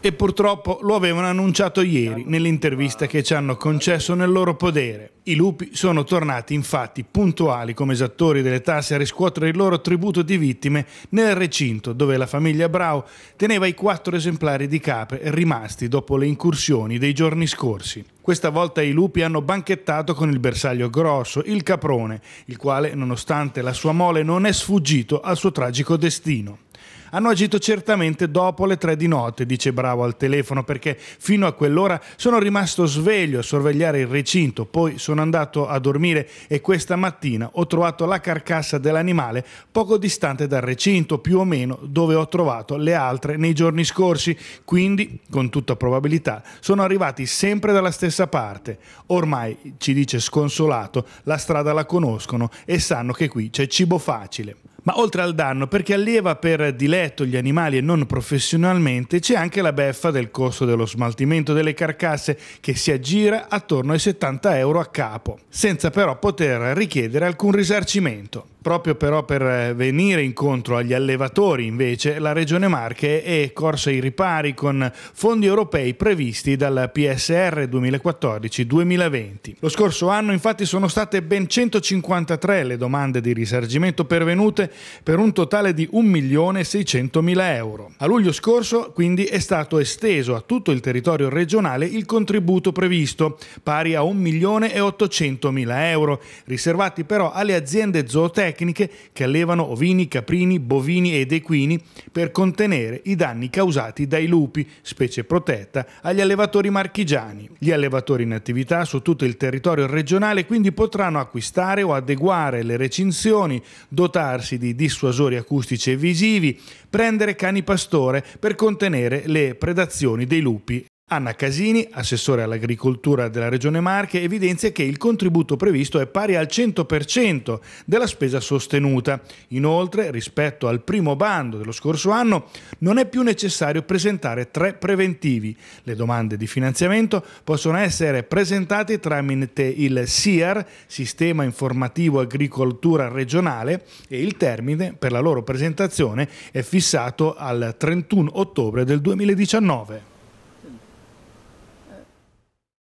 E purtroppo lo avevano annunciato ieri nell'intervista che ci hanno concesso nel loro podere. I lupi sono tornati infatti puntuali come esattori delle tasse a riscuotere il loro tributo di vittime nel recinto dove la famiglia Brau teneva i quattro esemplari di capre rimasti dopo le incursioni dei giorni scorsi. Questa volta i lupi hanno banchettato con il bersaglio grosso, il caprone, il quale, nonostante la sua mole, non è sfuggito al suo tragico destino. Hanno agito certamente dopo le tre di notte, dice Bravo al telefono, perché fino a quell'ora sono rimasto sveglio a sorvegliare il recinto, poi sono andato a dormire e questa mattina ho trovato la carcassa dell'animale poco distante dal recinto, più o meno dove ho trovato le altre nei giorni scorsi, quindi con tutta probabilità sono arrivati sempre dalla stessa parte. Ormai, ci dice sconsolato, la strada la conoscono e sanno che qui c'è cibo facile. Ma oltre al danno, perché allieva per diletto gli animali e non professionalmente, c'è anche la beffa del costo dello smaltimento delle carcasse che si aggira attorno ai 70 euro a capo, senza però poter richiedere alcun risarcimento. Proprio però per eh, venire incontro agli allevatori invece la Regione Marche è corsa ai ripari con fondi europei previsti dal PSR 2014-2020. Lo scorso anno infatti sono state ben 153 le domande di risarcimento pervenute per un totale di 1.600.000 euro. A luglio scorso quindi è stato esteso a tutto il territorio regionale il contributo previsto pari a 1.800.000 euro, riservati però alle aziende zootecniche tecniche che allevano ovini, caprini, bovini ed equini per contenere i danni causati dai lupi, specie protetta, agli allevatori marchigiani. Gli allevatori in attività su tutto il territorio regionale quindi potranno acquistare o adeguare le recinzioni, dotarsi di dissuasori acustici e visivi, prendere cani pastore per contenere le predazioni dei lupi Anna Casini, assessore all'agricoltura della Regione Marche, evidenzia che il contributo previsto è pari al 100% della spesa sostenuta. Inoltre, rispetto al primo bando dello scorso anno, non è più necessario presentare tre preventivi. Le domande di finanziamento possono essere presentate tramite il SIAR, Sistema Informativo Agricoltura Regionale, e il termine per la loro presentazione è fissato al 31 ottobre del 2019.